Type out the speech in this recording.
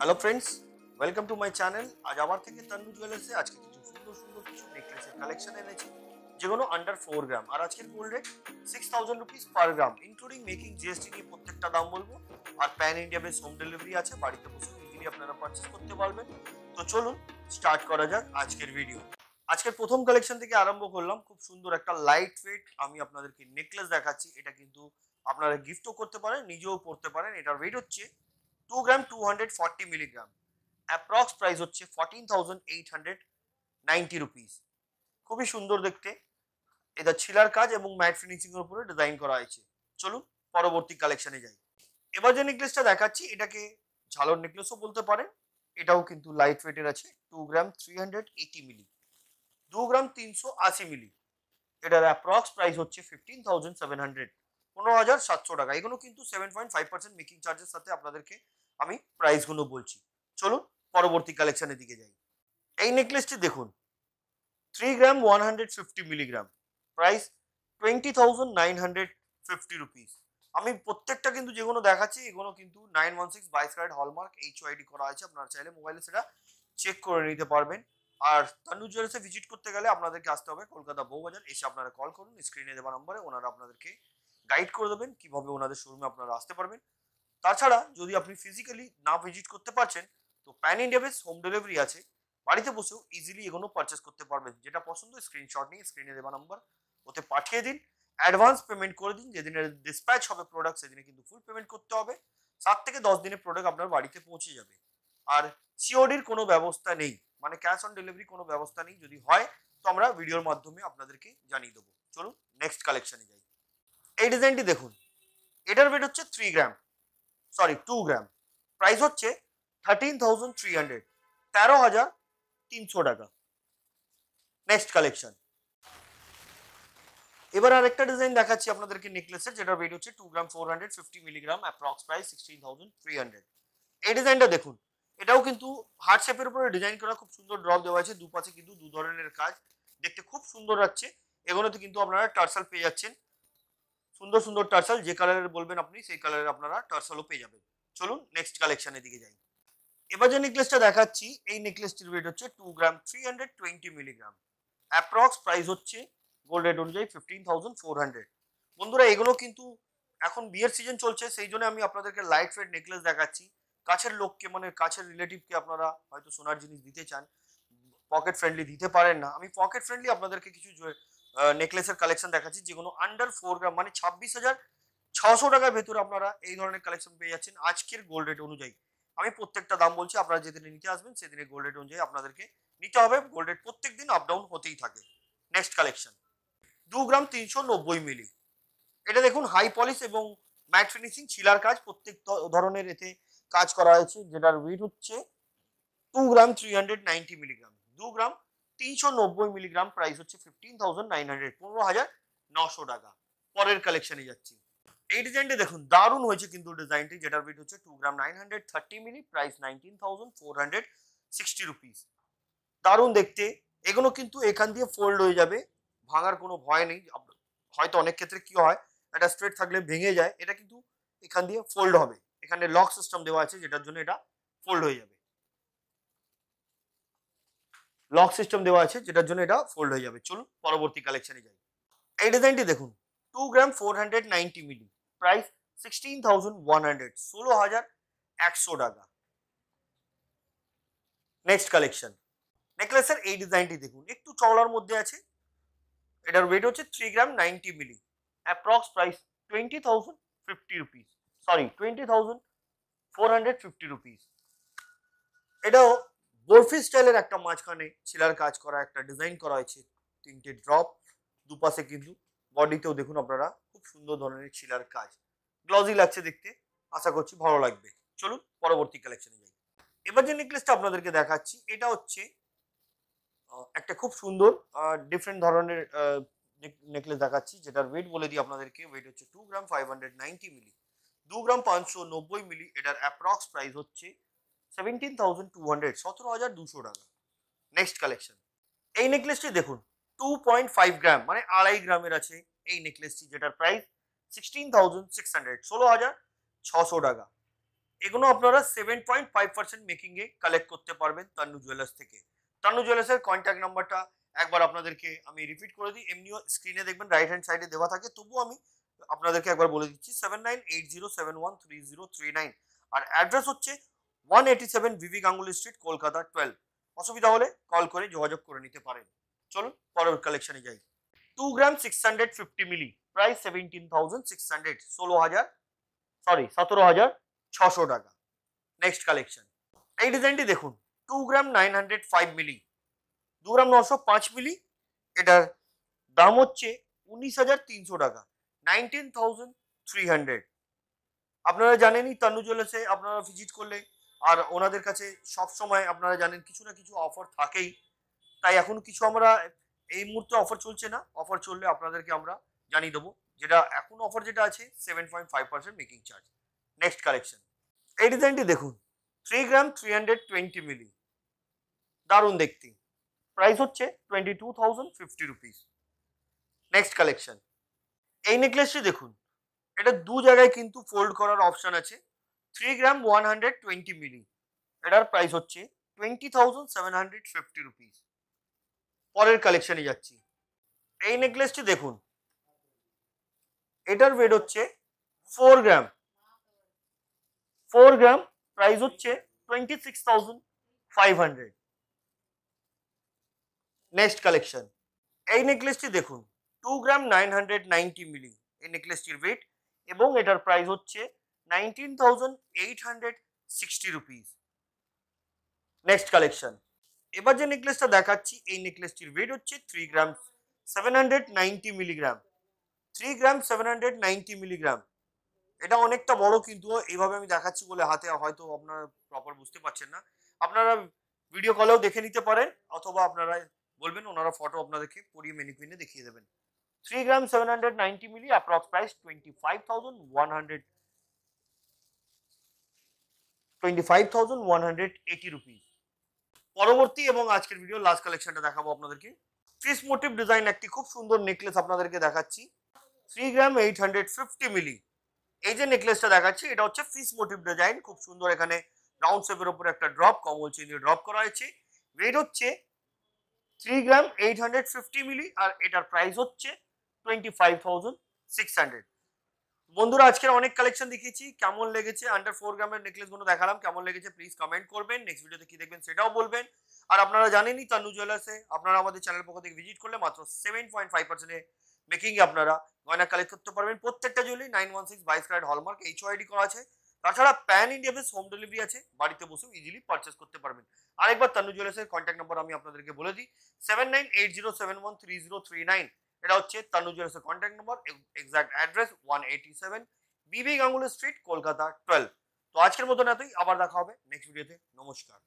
hello friends welcome to my channel আজ আবার থেকে তান্নু জুয়েলার্সে আজকে কিছু সুন্দর সুন্দর কিছু নেকলেসের কালেকশন এনেছি যেগুলো আন্ডার ফোর গ্রাম আর আজকের gold rate six thousand rupees per gram including making GST নিয়ে প্রত্যেকটা দাম বলবো আর pan India base home delivery আছে বাড়িতে বসে ইজিলি আপনারা পারচেস করতে পারবেন তো চলুন স্টার্ট করা যাক আজকের ভিডিও আজকের প্রথম কালেকশন থেকে আরম্ভ করলাম খুব সুন্দর একটা লাইট ওয়েট আমি আপনাদেরকে নেকলেস দেখাচ্ছি এটা কিন্তু আপনারা গিফটও করতে পারেন নিজেও পড়তে পারেন এটার ওয়েট হচ্ছে two gram two hundred forty milligram approx price হচ্ছে fourteen thousand eight hundred ninety rupees খুবই সুন্দর দেখতে এটা ছিলার কাজ এবং ম্যাট ফিনিশিংয়ের এর উপরে ডিজাইন করা হয়েছে চলুন পরবর্তী কালেকশানে যাই এবার যে নেকলেসটা দেখাচ্ছি এটাকে ঝালর নেকলেসও বলতে পারেন এটাও কিন্তু লাইট ওয়েটের আছে two gram three hundred eighty milli দু গ্রাম তিনশো আশি মিলি এটার অ্যাপ্রক্স প্রাইস হচ্ছে ফিফটিন থাউজেন্ড সেভেন হান্ড্রেড পনেরো হাজার সাতশো টাকা এগুলো কিন্তু seven point five percent making চার্জের সাথে আপনাদেরকে আমি প্রাইসগুলো বলছি চলুন পরবর্তী কালেকশনের দিকে যাই এই নেকলেসটি দেখুন three gram one hundred fifty milligram price twenty thousand nine hundred fifty rupees আমি প্রত্যেকটা কিন্তু যেগুলো দেখাচ্ছি এগুলো কিন্তু নাইন ওয়ান সিক্স বাইশ ক্যারেট হলমার্ক এইচ ওয়াইডি করা আছে আপনারা চাইলে মোবাইলে সেটা চেক করে নিতে পারবেন আর তানু জুয়েলার্সে ভিজিট করতে গেলে আপনাদেরকে আসতে হবে কলকাতা বউবাজার এসে আপনারা কল করুন স্ক্রিনে দেওয়া নম্বরে ওনারা আপনাদেরকে গাইড করে দেবেন কিভাবে ওনাদের শোরুমে আপনারা আসতে পারবেন তাছাড়া যদি আপনি ফিজিক্যালি না ভিজিট করতে পারছেন তো pan India base home delivery আছে বাড়িতে বসেও ইজিলি এগুলো পারচেস করতে পারবেন যেটা পছন্দ স্ক্রিনশট নিয়ে স্ক্রিনে দেওয়া নাম্বার ওতে পাঠিয়ে দিন অ্যাডভান্স পেমেন্ট করে দিন যেদিনে ডিসপ্যাচ হবে প্রোডাক্ট সেদিনে কিন্তু ফুল পেমেন্ট করতে হবে সাত থেকে দশ দিনে প্রোডাক্ট আপনার বাড়িতে পৌঁছে যাবে আর সিওডির কোনো ব্যবস্থা নেই মানে ক্যাশ অন ডেলিভারি কোনো ব্যবস্থা নেই যদি হয় তো আমরা ভিডিওর মাধ্যমে আপনাদেরকে জানিয়ে দেবো চলুন নেক্সট কালেকশানে যাই এই ডিজাইনটি দেখুন এটার ওয়েট হচ্ছে three gram sorry two gram price হচ্ছে থার্টিন থাউজেন্ড থ্রি হান্ড্রেড তেরো হাজার তিনশো টাকা নেক্সট কালেকশন এবার আর একটা ডিজাইন দেখাচ্ছি আপনাদেরকে নেকলেসের যেটা ওয়েট হচ্ছে two gram four hundred fifty milligram approx price sixteen thousand three hundred এই ডিজাইনটা দেখুন এটাও কিন্তু হার্ট শেপের উপরে ডিজাইন করা খুব সুন্দর ড্রপ দেওয়া আছে দুপাশে কিন্তু দু ধরনের কাজ দেখতে খুব সুন্দর লাগছে এগুলোতে কিন্তু আপনারা টার্সাল পেয়ে যাচ্ছেন সুন্দর সুন্দর টার্সাল যে কালারের বলবেন আপনি সেই কালারের আপনারা টার্সালও পেয়ে যাবেন চলুন নেক্সট কালেকশানের দিকে যাই এবার যে নেকলেসটা দেখাচ্ছি এই নেকলেসটির ওয়েট হচ্ছে two gram three hundred twenty milligram approx price হচ্ছে গোল্ড রেট অনুযায়ী ফিফটিন থাউজেন্ড ফোর হান্ড্রেড বন্ধুরা এগুলো কিন্তু এখন বিয়ের সিজন চলছে সেই জন্য আমি আপনাদেরকে লাইট ওয়েট নেকলেস দেখাচ্ছি কাছের লোককে মানে কাছের রিলেটিভকে আপনারা হয়তো সোনার জিনিস দিতে চান পকেট ফ্রেন্ডলি দিতে পারেন না আমি পকেট ফ্রেন্ডলি আপনাদেরকে কিছু নেকলেসের কালেকশন দেখাচ্ছি যেগুলো আন্ডার ফোর গ্রাম মানে ছাব্বিশ হাজার ছশো টাকার ভেতরে আপনারা এই ধরনের কালেকশন পেয়ে যাচ্ছেন আজকের গোল্ড রেট অনুযায়ী আমি প্রত্যেকটা দাম বলছি আপনারা যেদিনে নিতে আসবেন সেদিনে গোল্ড রেট অনুযায়ী আপনাদেরকে নিতে হবে গোল্ড রেট প্রত্যেক দিন আপ ডাউন হতেই থাকে নেক্সট কালেকশন দু গ্রাম তিনশো নব্বই মিলি এটা দেখুন হাই পলিশ এবং ম্যাট ফিনিশিং ছিলার কাজ প্রত্যেক ধরনের এতে কাজ করা হয়েছে যেটার ওয়েট হচ্ছে two gram three hundred ninety milligram দু গ্রাম তিনশো নব্বই মিলিগ্রাম প্রাইস হচ্ছে ফিফটিন থাউজেন্ড নাইন হান্ড্রেড পনেরো হাজার নশো টাকা পরের কালেকশনে যাচ্ছি এই ডিজাইনটা দেখুন দারুণ হয়েছে কিন্তু ডিজাইনটি যেটার ওয়েট হচ্ছে two gram nine hundred thirty milli price nineteen thousand four hundred sixty rupees দারুণ দেখতে এগুলো কিন্তু এখান দিয়ে ফোল্ড হয়ে যাবে ভাঙার কোনো ভয় নেই হয়তো অনেক ক্ষেত্রে কি হয় এটা স্ট্রেট থাকলে ভেঙে যায় এটা কিন্তু এখান দিয়ে ফোল্ড হবে এখানে লক সিস্টেম দেওয়া আছে যেটার জন্য এটা ফোল্ড হয়ে যাবে লক সিস্টেম দেওয়া আছে যেটার জন্য এটা ফোল্ড হয়ে যাবে চলুন পরবর্তী কালেকশনে যাই এই ডিজাইনটি দেখুন two gram four hundred ninety milli price sixteen thousand one hundred ষোলো হাজার একশো টাকা নেক্সট কালেকশন নেকলেসের এই ডিজাইনটি দেখুন একটু চওড়ার মধ্যে আছে এটার ওয়েট হচ্ছে three gram ninety milli approx price twenty thousand fifty rupees sorry twenty thousand four hundred fifty rupees এটাও বরফি স্টাইলের একটা মাঝখানে শিলার কাজ করা একটা ডিজাইন করা হয়েছে তিনটে ড্রপ দুপাশে কিন্তু বডিতেও দেখুন আপনারা খুব সুন্দর ধরনের শিলার কাজ গ্লজি লাগছে দেখতে আশা করছি ভালো লাগবে চলুন পরবর্তী কালেকশনে যাই এবার যে নেকলেসটা আপনাদেরকে দেখাচ্ছি এটা হচ্ছে একটা খুব সুন্দর ডিফারেন্ট ধরনের নেকলেস দেখাচ্ছি যেটার ওয়েট বলে দিই আপনাদেরকে ওয়েট হচ্ছে two gram five hundred ninety milli দু গ্রাম পাঁচশো নব্বই মিলি এটার অ্যাপ্রক্স প্রাইস হচ্ছে সেভেন্টিন থাউজেন্ড টু হান্ড্রেড সতেরো হাজার দুশো টাকা নেক্সট কালেকশন এই নেকলেসটি দেখুন টু পয়েন্ট ফাইভ গ্রাম মানে আড়াই গ্রামের আছে এই নেকলেসটি যেটার price sixteen thousand six hundred ষোলো হাজার ছশো টাকা এগুলো আপনারা সেভেন পয়েন্ট ফাইভ পার্সেন্ট মেকিংয়ে কালেক্ট করতে পারবেন তান্নু জুয়েলার্স থেকে তান্নু জুয়েলার্সের কন্ট্যাক্ট নাম্বারটা একবার আপনাদেরকে আমি রিপিট করে দিই এমনিও স্ক্রিনে দেখবেন রাইট হ্যান্ড সাইডে দেওয়া থাকে তবুও আমি আপনাদেরকে একবার বলে দিচ্ছি seven nine eight zero seven one three zero three nine আর অ্যাড্রেস হচ্ছে one eighty seven B B Ganguly street Kolkata twelve অসুবিধা হলে কল করে যোগাযোগ করে নিতে পারেন চলুন পরের কালেকশনে যাই two gram six hundred fifty milli price seventeen thousand six hundred ষোলো হাজার সরি সতেরো হাজার ছশো টাকা নেক্সট কালেকশন এই ডিজাইনটি দেখুন two gram nine hundred five milli দু গ্রাম নশো পাঁচ মিলি এটার দাম হচ্ছে উনিশ হাজার তিনশো টাকা নাইনটিন থাউজেন্ড থ্রি হান্ড্রেড আপনারা জানেনই তানু জুয়েলার্সে আপনারা ভিজিট করলে আর ওনাদের কাছে সব সময় আপনারা জানেন কিছু না কিছু অফার থাকেই তাই এখন কিছু আমরা এই মুহূর্তে অফার চলছে না অফার চললে আপনাদেরকে আমরা জানিয়ে দেবো যেটা এখন অফার যেটা আছে seven point five percent making charge next collection এই ডিজাইনটি দেখুন three gram three hundred twenty milli দারুণ দেখতে প্রাইস হচ্ছে twenty two thousand fifty rupees next collection এই নেকলেসটি দেখুন এটা দু জায়গায় কিন্তু ফোল্ড করার অপশান আছে three gram one hundred twenty milli এটার প্রাইস হচ্ছে twenty thousand seven hundred fifty rupees পরের কালেকশানে যাচ্ছি এই নেকলেসটি দেখুন এটার ওয়েট হচ্ছে four gram four gram price হচ্ছে twenty six thousand five hundred next collection এই নেকলেসটি দেখুন two gram nine hundred ninety milli এই নেকলেসটির ওয়েট এবং এটার প্রাইস হচ্ছে 19,860 রুপিস নেক্সট কালেকশন এবার যে নেকলেসটা দেখাচ্ছি এই নেকলেসটির ওয়েট হচ্ছে three gram seven hundred ninety milligram three gram seven hundred ninety milligram এটা অনেকটা বড় কিন্তু এইভাবে আমি দেখাচ্ছি বলে হাতে হয়তো আপনারা প্রপার বুঝতে পারছেন না আপনারা ভিডিও কলেও দেখে নিতে পারেন অথবা আপনারা বলবেন ওনারা ফটো আপনাদেরকে পরিয়ে মেনিকুইনে দেখিয়ে দেবেন three gram seven hundred ninety milli approx price twenty five thousand one hundred twenty five thousand one hundred eighty rupees পরবর্তী এবং আজকের ভিডিও লাস্ট কালেকশনটা দেখাবো আপনাদেরকে ফিস মোটিভ ডিজাইন একটি খুব সুন্দর নেকলেস আপনাদেরকে দেখাচ্ছি three gram eight hundred fifty milli এই যে নেকলেসটা দেখাচ্ছি এটা হচ্ছে ফিস মোটিভ ডিজাইন খুব সুন্দর এখানে রাউন্ড শেপের ওপর একটা ড্রপ কমল চেঞ্জ ড্রপ করা হয়েছে ওয়েট হচ্ছে three gram eight hundred fifty milli আর এটার প্রাইস হচ্ছে twenty five thousand six hundred বন্ধুরা আজকের অনেক কালেকশন দেখিয়েছি কেমন লেগেছে আন্ডার ফোর গ্রামের নেকলেসগুলো দেখালাম কেমন লেগেছে প্লিজ কমেন্ট করবেন নেক্সট ভিডিওতে কী দেখবেন সেটাও বলবেন আর আপনারা জানেনই তানু জুয়েলার্সে আপনারা আমাদের চ্যানেল পক্ষ থেকে ভিজিট করলে মাত্র সেভেন পয়েন্ট ফাইভ পার্সেন্টে মেকিংয়ে আপনারা গয়না কালেক্ট করতে পারবেন প্রত্যেকটা জুয়েলি নাইন ওয়ান সিক্স বাইশ ক্যারেট হলমার্ক এইচ ওয়াইডি করা আছে তাছাড়া pan India base home delivery আছে বাড়িতে বসেও ইজিলি পারচেস করতে পারবেন আরেকবার তানু জুয়েলার্সের কন্ট্যাক্ট নম্বর আমি আপনাদেরকে বলে দিই seven nine eight zero seven one three zero three nine এটা হচ্ছে তানুজের contact number exact address one eighty seven B B Ganguly street Kolkata twelve তো আজকের মতন এতই আবার দেখা হবে নেক্সট ভিডিওতে নমস্কার